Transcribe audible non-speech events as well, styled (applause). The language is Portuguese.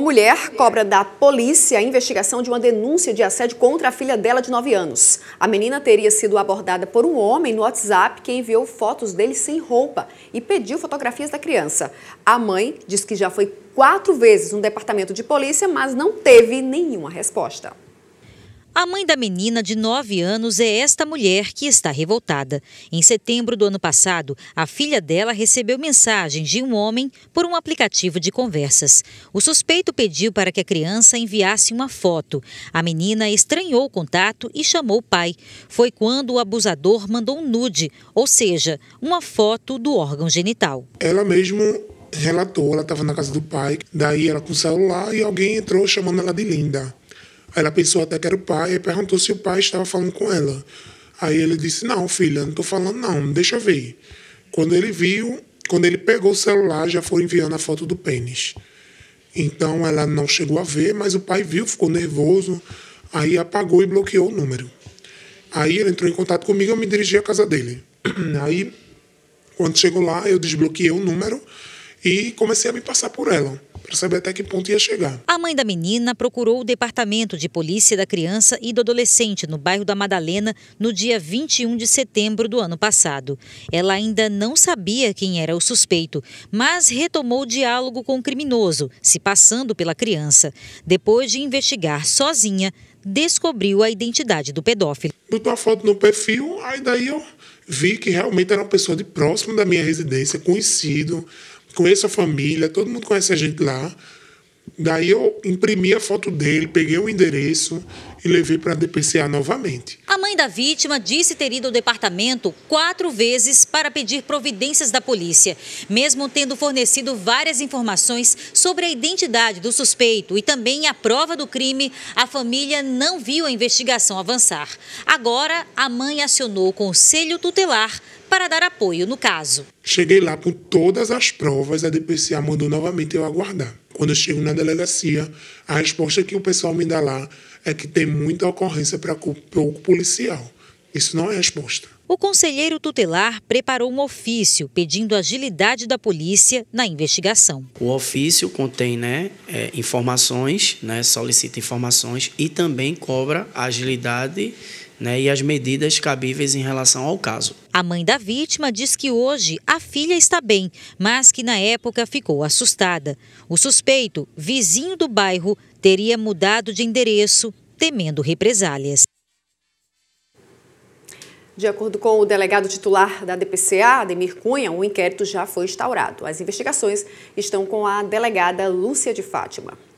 Mulher cobra da polícia a investigação de uma denúncia de assédio contra a filha dela de 9 anos. A menina teria sido abordada por um homem no WhatsApp que enviou fotos dele sem roupa e pediu fotografias da criança. A mãe diz que já foi quatro vezes no departamento de polícia, mas não teve nenhuma resposta. A mãe da menina de 9 anos é esta mulher que está revoltada. Em setembro do ano passado, a filha dela recebeu mensagens de um homem por um aplicativo de conversas. O suspeito pediu para que a criança enviasse uma foto. A menina estranhou o contato e chamou o pai. Foi quando o abusador mandou um nude, ou seja, uma foto do órgão genital. Ela mesma relatou, ela estava na casa do pai, daí ela com o celular e alguém entrou chamando ela de linda. Aí Ela pensou até que era o pai e perguntou se o pai estava falando com ela. Aí ele disse: Não, filha, não estou falando, não, deixa eu ver. Quando ele viu, quando ele pegou o celular, já foi enviando a foto do pênis. Então ela não chegou a ver, mas o pai viu, ficou nervoso, aí apagou e bloqueou o número. Aí ele entrou em contato comigo, eu me dirigi à casa dele. (clears throat) Aí, quando chegou lá, eu desbloqueei o número e comecei a me passar por ela para saber até que ponto ia chegar. A mãe da menina procurou o Departamento de Polícia da Criança e do Adolescente no bairro da Madalena no dia 21 de setembro do ano passado. Ela ainda não sabia quem era o suspeito, mas retomou o diálogo com o criminoso, se passando pela criança. Depois de investigar sozinha, descobriu a identidade do pedófilo. Botou a foto no perfil, aí daí eu vi que realmente era uma pessoa de próximo da minha residência, conhecido, conheço a família, todo mundo conhece a gente lá. Daí eu imprimi a foto dele, peguei o endereço e levei para a DPCA novamente. A ah, mãe da vítima disse ter ido ao departamento quatro vezes para pedir providências da polícia, mesmo tendo fornecido várias informações sobre a identidade do suspeito e também a prova do crime, a família não viu a investigação avançar. Agora, a mãe acionou o conselho tutelar para dar apoio no caso. Cheguei lá com todas as provas, a DPCA mandou novamente eu aguardar. Quando eu chego na delegacia, a resposta que o pessoal me dá lá é que tem muita ocorrência para o policial. Isso não é resposta. O conselheiro tutelar preparou um ofício pedindo agilidade da polícia na investigação. O ofício contém né, é, informações, né, solicita informações e também cobra a agilidade né, e as medidas cabíveis em relação ao caso. A mãe da vítima diz que hoje a filha está bem, mas que na época ficou assustada. O suspeito, vizinho do bairro, teria mudado de endereço, temendo represálias. De acordo com o delegado titular da DPCA, Ademir Cunha, o um inquérito já foi instaurado. As investigações estão com a delegada Lúcia de Fátima.